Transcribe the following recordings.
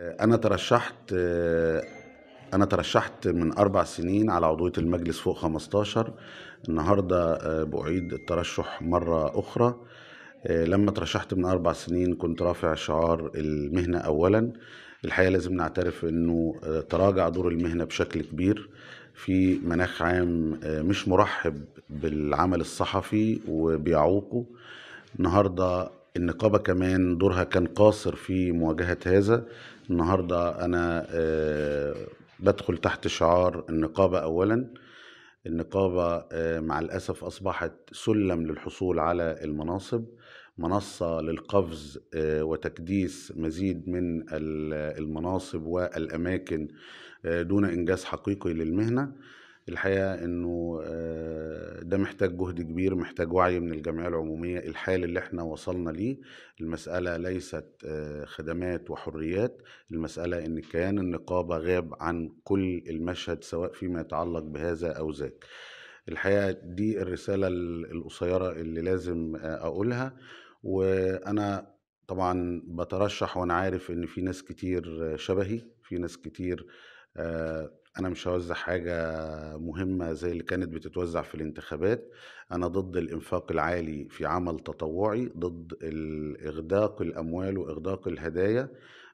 انا ترشحت انا ترشحت من اربع سنين على عضويه المجلس فوق 15 النهارده آه، بعيد الترشح مره اخرى آه، لما ترشحت من اربع سنين كنت رافع شعار المهنه اولا الحقيقه لازم نعترف انه آه، تراجع دور المهنه بشكل كبير في مناخ عام مش مرحب بالعمل الصحفي وبيعوقه النهارده النقابة كمان دورها كان قاصر في مواجهة هذا النهاردة أنا آه، بدخل تحت شعار النقابة أولا النقابة آه، مع الأسف أصبحت سلم للحصول على المناصب منصة للقفز آه، وتكديس مزيد من المناصب والأماكن دون إنجاز حقيقي للمهنة الحقيقة انه آه، ده محتاج جهد كبير محتاج وعي من الجمعية العمومية الحال اللي احنا وصلنا ليه المسألة ليست آه، خدمات وحريات المسألة ان كيان النقابة غاب عن كل المشهد سواء فيما يتعلق بهذا او ذاك الحقيقة دي الرسالة القصيرة اللي لازم آه، اقولها وانا طبعا بترشح وانا عارف ان في ناس كتير شبهي في ناس كتير أنا مش هوزع حاجة مهمة زي اللي كانت بتتوزّع في الانتخابات، أنا ضد الإنفاق العالي في عمل تطوعي، ضد إغداق الأموال وإغداق الهدايا.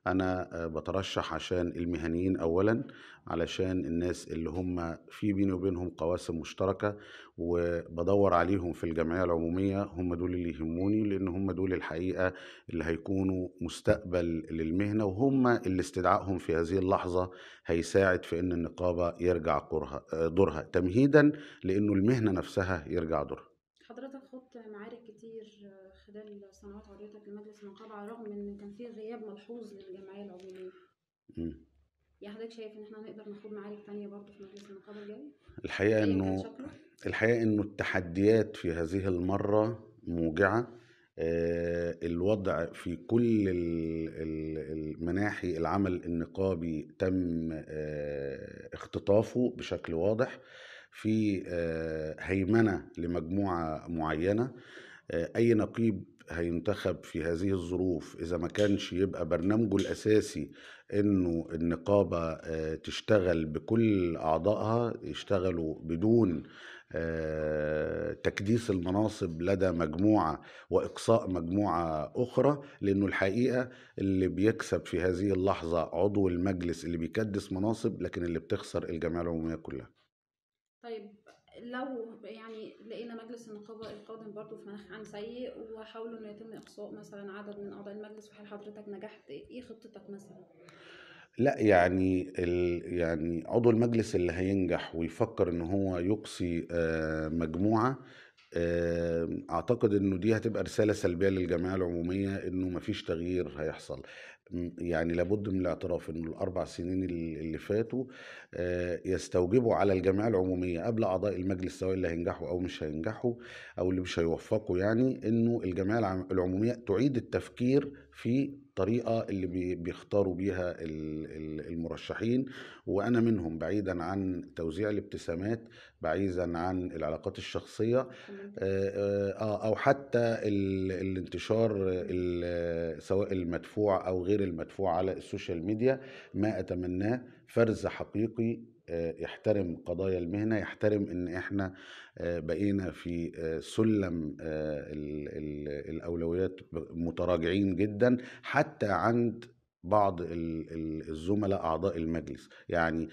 انا آه، بترشح عشان المهنيين اولا علشان الناس اللي هم في بيني وبينهم قواسم مشتركه وبدور عليهم في الجمعيه العموميه هم دول اللي يهموني لان هم دول الحقيقه اللي هيكونوا مستقبل للمهنه وهم اللي استدعائهم في هذه اللحظه هيساعد في ان النقابه يرجع آه، دورها تمهيدا لانه المهنه نفسها يرجع دورها حضرتك خط معارك خلال سنوات في لمجلس النقابه رغم ان كان في غياب ملحوظ للجمعيه العموميه يعني حضرتك شايف ان احنا نقدر نخوض معارك ثانيه برضه في مجلس النقابه الجاي الحقيقه إيه انه الحقيقه انه التحديات في هذه المره موجعه آه، الوضع في كل المناحي العمل النقابي تم آه، اختطافه بشكل واضح في آه، هيمنه لمجموعه معينه آه، اي نقيب هينتخب في هذه الظروف اذا ما كانش يبقى برنامجه الاساسي انه النقابه آه، تشتغل بكل اعضائها يشتغلوا بدون آه، تكديس المناصب لدى مجموعه واقصاء مجموعه اخرى لانه الحقيقه اللي بيكسب في هذه اللحظه عضو المجلس اللي بيكدس مناصب لكن اللي بتخسر الجمعيه العموميه كلها طيب لو يعني لقينا مجلس النقابة القادم برضو في مناخ عام سيء وحاولوا انه يتم اقصاء مثلا عدد من اعضاء المجلس وحال حضرتك نجحت ايه خطتك مثلا؟ لا يعني ال يعني عضو المجلس اللي هينجح ويفكر ان هو يقصي آه، مجموعه آه، اعتقد انه دي هتبقى رساله سلبيه للجمعيه العموميه انه مفيش تغيير هيحصل يعني لابد من الاعتراف ان الاربع سنين اللي فاتوا آه، يستوجبوا على الجمعيه العموميه قبل اعضاء المجلس سواء اللي هينجحوا او مش هينجحوا او اللي مش هيوفقوا يعني انه الجمعيه العموميه تعيد التفكير في الطريقه اللي بيختاروا بيها المرشحين وانا منهم بعيدا عن توزيع الابتسامات بعيدا عن العلاقات الشخصيه آه، آه، او حتى الانتشار سواء المدفوع او غير غير المدفوع على السوشيال ميديا ما أتمناه فرز حقيقي آه، يحترم قضايا المهنة يحترم ان احنا آه، بقينا في آه، سلم الاولويات متراجعين جدا حتى عند بعض الزملاء اعضاء المجلس يعني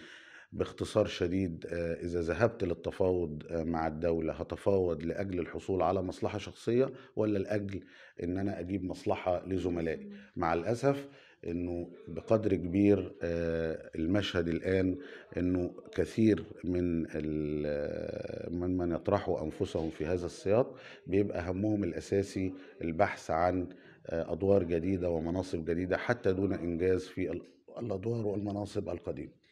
باختصار شديد آه، إذا ذهبت للتفاوض آه، مع الدولة هتفاوض لأجل الحصول على مصلحة شخصية ولا لأجل إن أنا أجيب مصلحة لزملائي مع الأسف انه بقدر كبير آه، المشهد الان انه كثير من من من يطرحوا انفسهم في هذا السياق بيبقى همهم الاساسي البحث عن ادوار جديده ومناصب جديده حتى دون انجاز في الادوار والمناصب القديمه